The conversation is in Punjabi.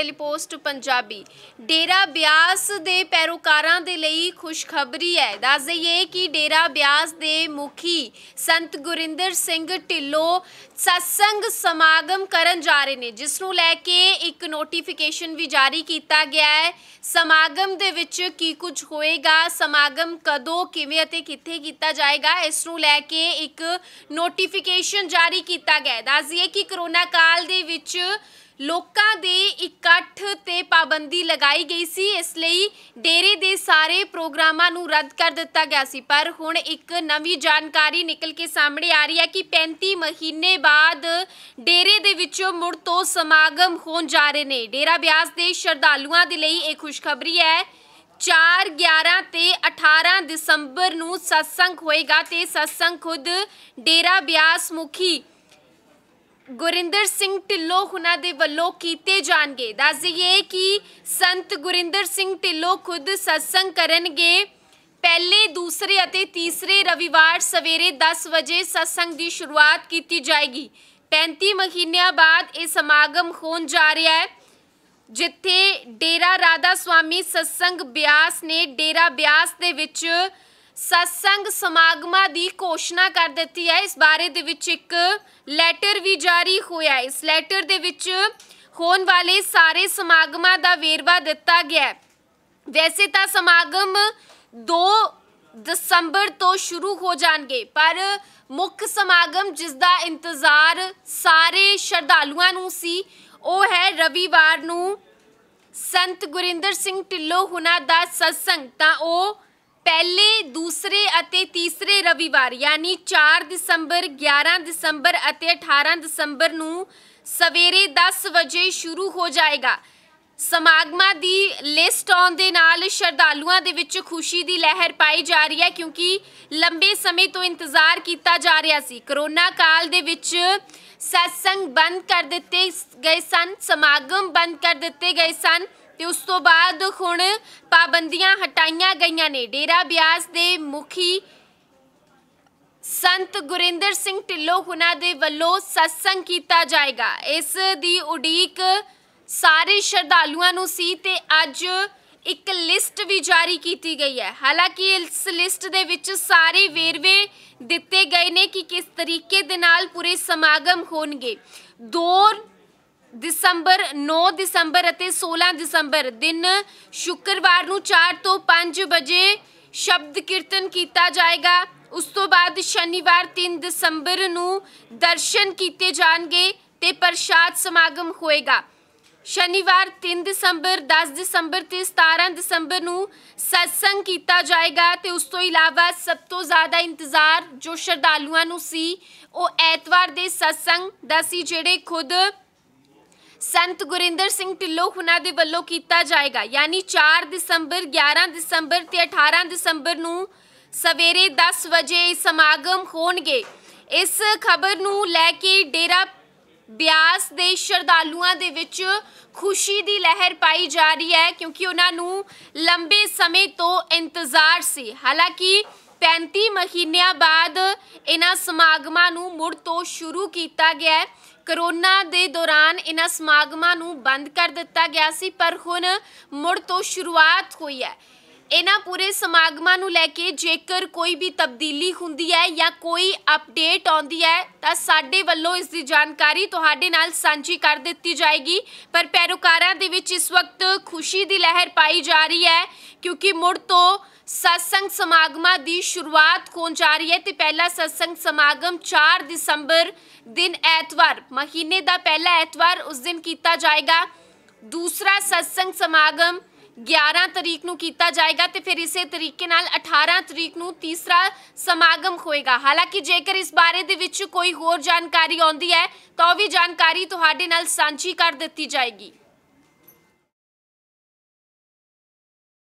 ਡੇਲੀ ਪੋਸਟ ਪੰਜਾਬੀ ਡੇਰਾ ਬਿਆਸ ਦੇ ਪੈਰੋਕਾਰਾਂ ਦੇ ਲਈ ਖੁਸ਼ਖਬਰੀ ਹੈ ਦੱਸ ਦਈਏ ਕਿ ਡੇਰਾ ਬਿਆਸ ਦੇ ਮੁਖੀ ਸੰਤ ਗੁਰਿੰਦਰ ਸਿੰਘ ਢਿੱਲੋਂ ਸਤਸੰਗ ਸਮਾਗਮ ਕਰਨ ਜਾ ਰਹੇ ਨੇ ਜਿਸ ਨੂੰ ਲੈ ਕੇ ਇੱਕ ਨੋਟੀਫਿਕੇਸ਼ਨ ਵੀ ਜਾਰੀ ਕੀਤਾ ਗਿਆ ਹੈ ਸਮਾਗਮ ਦੇ ਵਿੱਚ ਕੀ ਕੁਝ ਹੋਏਗਾ ਸਮਾਗਮ ਕਦੋਂ ਕਿਵੇਂ ਅਤੇ ਕਿੱਥੇ ਕੀਤਾ ਜਾਏਗਾ ਇਸ ਨੂੰ ਲੈ ਕੇ ਇੱਕ ਨੋਟੀਫਿਕੇਸ਼ਨ ਜਾਰੀ ਕੀਤਾ ਗਿਆ ਦੱਸ ਦਈਏ ਕਿ ਕਰੋਨਾ ਕਾਲ ਦੇ ਵਿੱਚ ਲੋਕਾਂ ਦੇ ਇਕੱਠ ਤੇ ਪਾਬੰਦੀ ਲਗਾਈ ਗਈ ਸੀ ਇਸ ਲਈ ਡੇਰੇ ਦੇ ਸਾਰੇ ਪ੍ਰੋਗਰਾਮਾਂ ਨੂੰ ਰੱਦ ਕਰ ਦਿੱਤਾ ਗਿਆ ਸੀ ਪਰ ਹੁਣ ਇੱਕ ਨਵੀਂ ਜਾਣਕਾਰੀ ਨਿਕਲ ਕੇ ਸਾਹਮਣੇ ਆ ਰਹੀ ਹੈ ਕਿ 35 ਮਹੀਨੇ ਬਾਅਦ ਡੇਰੇ ਦੇ ਵਿੱਚੋਂ ਮੁੜ ਤੋਂ ਸਮਾਗਮ ਹੋਣ ਜਾ ਰਹੇ ਨੇ ਡੇਰਾ ਬਿਆਸ ਦੇ ਸ਼ਰਧਾਲੂਆਂ ਦੇ ਲਈ ਇਹ ਖੁਸ਼ਖਬਰੀ ਹੈ 4 11 ਤੇ 18 ਦਸੰਬਰ ਨੂੰ ਸਤਸੰਗ ਹੋਏਗਾ ਤੇ ਸਤਸੰਗ ਖੁਦ ਡੇਰਾ ਬਿਆਸ ਮੁਖੀ ਗੁਰਿੰਦਰ ਸਿੰਘ ਢਿੱਲੋਂ ਹੁਣਾਂ ਦੇ ਵੱਲੋਂ ਕੀਤੇ ਜਾਣਗੇ ਦੱਸ ਦਈਏ ਕਿ ਸੰਤ ਗੁਰਿੰਦਰ ਸਿੰਘ ਢਿੱਲੋਂ ਖੁਦ ਸਤਸੰਗ ਕਰਨਗੇ ਪਹਿਲੇ ਦੂਸਰੇ ਅਤੇ ਤੀਸਰੇ ਰਵਿਵਾਰ ਸਵੇਰੇ 10 ਵਜੇ ਸਤਸੰਗ ਦੀ ਸ਼ੁਰੂਆਤ ਕੀਤੀ ਜਾਏਗੀ 35 ਮਹੀਨਿਆਂ ਬਾਅਦ ਇਹ ਸਮਾਗਮ ਹੋਣ ਜਾ ਰਿਹਾ ਹੈ ਜਿੱਥੇ ਡੇਰਾ ਰਾਧਾ ਸੁਆਮੀ ਸਤਸੰਗ ਬਿਆਸ ਨੇ ਡੇਰਾ ਬਿਆਸ ਦੇ ਵਿੱਚ ਸਤਸੰਗ ਸਮਾਗਮਾਂ ਦੀ ਘੋਸ਼ਣਾ ਕਰ ਦਿੱਤੀ ਹੈ ਇਸ ਬਾਰੇ ਦੇ ਵਿੱਚ ਇੱਕ ਲੈਟਰ ਵੀ ਜਾਰੀ ਹੋਇਆ ਹੈ ਇਸ ਲੈਟਰ ਦੇ ਵਿੱਚ ਹੋਣ ਵਾਲੇ ਸਾਰੇ ਸਮਾਗਮਾਂ ਦਾ ਵੇਰਵਾ ਦਿੱਤਾ ਗਿਆ ਹੈ ਵੈਸੇ ਤਾਂ ਸਮਾਗਮ 2 ਦਸੰਬਰ ਤੋਂ ਸ਼ੁਰੂ ਹੋ ਜਾਣਗੇ ਪਰ ਮੁੱਖ ਸਮਾਗਮ ਜਿਸ ਦਾ ਇੰਤਜ਼ਾਰ ਸਾਰੇ ਸ਼ਰਧਾਲੂਆਂ ਨੂੰ ਸੀ ਉਹ ਹੈ ਰਵੀਵਾਰ ਨੂੰ ਸੰਤ ਗੁਰਿੰਦਰ ਸਿੰਘ ਢਿੱਲੋਂ ਹੁਣਾ ਦਾ ਸਤਸੰਗ ਤਾਂ ਉਹ ਪਹਿਲੇ ਦੂਸਰੇ ਅਤੇ ਤੀਸਰੇ ਰਵੀਵਾਰ ਯਾਨੀ 4 ਦਸੰਬਰ 11 ਦਸੰਬਰ ਅਤੇ 18 ਦਸੰਬਰ ਨੂੰ ਸਵੇਰੇ 10 ਵਜੇ ਸ਼ੁਰੂ ਹੋ ਜਾਏਗਾ ਸਮਾਗਮਾਂ ਦੀ ਲਿਸਟ ਆਉਣ ਦੇ ਨਾਲ ਸ਼ਰਧਾਲੂਆਂ ਦੇ ਵਿੱਚ ਖੁਸ਼ੀ ਦੀ ਲਹਿਰ ਪਾਈ ਜਾ ਰਹੀ ਹੈ ਕਿਉਂਕਿ ਲੰਬੇ ਸਮੇਂ ਤੋਂ ਇੰਤਜ਼ਾਰ ਕੀਤਾ ਜਾ ਰਿਹਾ ਸੀ ਕਰੋਨਾ ਕਾਲ ਦੇ ਵਿੱਚ ਸਤਸੰਗ ਬੰਦ ਕਰ ਦਿੱਤੇ ਗਏ ਸਨ ਸਮਾਗਮ ਬੰਦ ਕਰ ਦਿੱਤੇ ਗਏ ਸਨ ਤੇ ਉਸ ਤੋਂ ਬਾਅਦ ਹੁਣ ਪਾਬੰਦੀਆਂ ਹਟਾਈਆਂ ਗਈਆਂ ਨੇ ਡੇਰਾ ਬਿਆਸ ਦੇ ਮੁਖੀ ਸੰਤ ਗੁਰਿੰਦਰ ਸਿੰਘ ਢਿੱਲੋਂ ਹੁਣਾਂ ਦੇ ਵੱਲੋਂ ਸਤਸੰਗ ਕੀਤਾ ਜਾਏਗਾ ਇਸ ਦੀ ਉਡੀਕ ਸਾਰੇ ਸ਼ਰਧਾਲੂਆਂ ਨੂੰ ਸੀ ਤੇ ਅੱਜ ਇੱਕ ਲਿਸਟ ਵੀ ਜਾਰੀ ਕੀਤੀ ਗਈ ਹੈ ਹਾਲਾਂਕਿ ਇਸ ਲਿਸਟ ਦੇ ਵਿੱਚ ਸਾਰੇ ਵੇਰਵੇ ਦਿੱਤੇ ਗਏ ਨੇ ਕਿ ਕਿਸ ਤਰੀਕੇ ਦੇ ਨਾਲ ਪੂਰੇ ਸਮਾਗਮ ਹੋਣਗੇ ਦੋ ਦਸੰਬਰ 9 ਦਸੰਬਰ ਅਤੇ 16 ਦਸੰਬਰ ਦਿਨ ਸ਼ੁੱਕਰਵਾਰ ਨੂੰ 4 ਤੋਂ 5 ਵਜੇ ਸ਼ਬਦ ਕੀਰਤਨ ਕੀਤਾ ਜਾਏਗਾ ਉਸ ਤੋਂ ਬਾਅਦ ਸ਼ਨੀਵਾਰ 3 ਦਸੰਬਰ ਨੂੰ ਦਰਸ਼ਨ ਕੀਤੇ ਜਾਣਗੇ ਤੇ ਪ੍ਰਸ਼ਾਦ ਸਮਾਗਮ ਹੋਏਗਾ ਸ਼ਨੀਵਾਰ 3 ਦਸੰਬਰ 10 ਦਸੰਬਰ ਤੇ 17 ਦਸੰਬਰ ਨੂੰ ਸਤਸੰਗ ਕੀਤਾ ਜਾਏਗਾ ਤੇ ਉਸ ਤੋਂ ਇਲਾਵਾ ਸਭ ਤੋਂ ਜ਼ਿਆਦਾ ਇੰਤਜ਼ਾਰ ਜੋ ਸ਼ਰਧਾਲੂਆਂ ਨੂੰ ਸੀ ਉਹ ਐਤਵਾਰ ਦੇ ਸਤਸੰਗ ਦਾ ਸੀ ਜਿਹੜੇ ਖੁਦ ਸੰਤ ਗੁਰਿੰਦਰ ਸਿੰਘ ਢਿੱਲੋਂ ਖੁਨਾ ਦੇ ਵੱਲੋਂ ਕੀਤਾ ਜਾਏਗਾ ਯਾਨੀ 4 ਦਸੰਬਰ 11 ਦਸੰਬਰ ਤੇ 18 ਦਸੰਬਰ ਨੂੰ ਸਵੇਰੇ 10 ਵਜੇ ਸਮਾਗਮ ਹੋਣਗੇ ਇਸ ਖਬਰ ਨੂੰ ਲੈ ਕੇ ਡੇਰਾ ਬਿਆਸ ਦੇ ਸ਼ਰਧਾਲੂਆਂ ਦੇ ਵਿੱਚ ਖੁਸ਼ੀ ਦੀ ਲਹਿਰ ਪਾਈ ਜਾ ਰਹੀ ਹੈ ਕਿਉਂਕਿ ਉਹਨਾਂ ਨੂੰ ਲੰਬੇ ਸਮੇਂ ਤੋਂ ਇੰਤਜ਼ਾਰ ਸੀ ਹਾਲਾਂਕਿ 35 ਮਹੀਨਿਆਂ ਬਾਅਦ ਇਹਨਾਂ ਸਮਾਗਮਾਂ ਨੂੰ ਮੁੜ ਤੋਂ ਸ਼ੁਰੂ ਕੀਤਾ ਗਿਆ ਹੈ ਕਰੋਨਾ ਦੇ ਦੌਰਾਨ ਇਹਨਾਂ ਸਮਾਗਮਾਂ ਨੂੰ ਬੰਦ ਕਰ ਦਿੱਤਾ ਗਿਆ ਸੀ ਪਰ ਹੁਣ ਮੁੜ ਤੋਂ ਸ਼ੁਰੂਆਤ ਹੋਈ ਹੈ ਇਹਨਾਂ ਪੂਰੇ ਸਮਾਗਮਾਂ ਨੂੰ ਲੈ ਕੇ ਜੇਕਰ ਕੋਈ ਵੀ ਤਬਦੀਲੀ ਹੁੰਦੀ ਹੈ ਜਾਂ ਕੋਈ ਅਪਡੇਟ ਆਉਂਦੀ ਹੈ ਤਾਂ ਸਾਡੇ ਵੱਲੋਂ ਇਸ ਦੀ ਜਾਣਕਾਰੀ ਤੁਹਾਡੇ ਨਾਲ ਸਾਂਝੀ ਕਰ ਦਿੱਤੀ ਜਾਏਗੀ ਪਰ ਪੈਰੋਕਾਰਾਂ ਦੇ ਵਿੱਚ ਇਸ ਵਕਤ ਖੁਸ਼ੀ ਦੀ ਲਹਿਰ ਪਾਈ ਜਾ ਰਹੀ ਹੈ ਕਿਉਂਕਿ ਮੁੜ ਤੋਂ ਸਤਸੰਗ ਸਮਾਗਮਾਂ ਦੀ ਸ਼ੁਰੂਆਤ ਹੋਣ ਜਾ ਰਹੀ ਹੈ ਤੇ ਪਹਿਲਾ ਸਤਸੰਗ ਸਮਾਗਮ 4 ਦਸੰਬਰ ਦਿਨ ਐਤਵਾਰ ਮਹੀਨੇ ਦਾ ਪਹਿਲਾ ਐਤਵਾਰ ਉਸ ਦਿਨ ਕੀਤਾ ਜਾਏਗਾ ਦੂਸਰਾ ਸਤਸੰਗ ਸਮਾਗਮ 11 ਤਰੀਕ ਨੂੰ ਕੀਤਾ ਜਾਏਗਾ ਤੇ ਫਿਰ ਇਸੇ ਤਰੀਕੇ ਨਾਲ 18 ਤਰੀਕ ਨੂੰ ਤੀਸਰਾ ਸਮਾਗਮ ਹੋਏਗਾ ਹਾਲਾਂਕਿ ਜੇਕਰ ਇਸ ਬਾਰੇ ਦੇ ਵਿੱਚ ਕੋਈ ਹੋਰ ਜਾਣਕਾਰੀ ਆਉਂਦੀ ਹੈ ਤਾਂ ਉਹ ਵੀ ਜਾਣਕਾਰੀ ਤੁਹਾਡੇ ਨਾਲ ਸਾਂਝੀ ਕਰ ਦਿੱਤੀ ਜਾਏਗੀ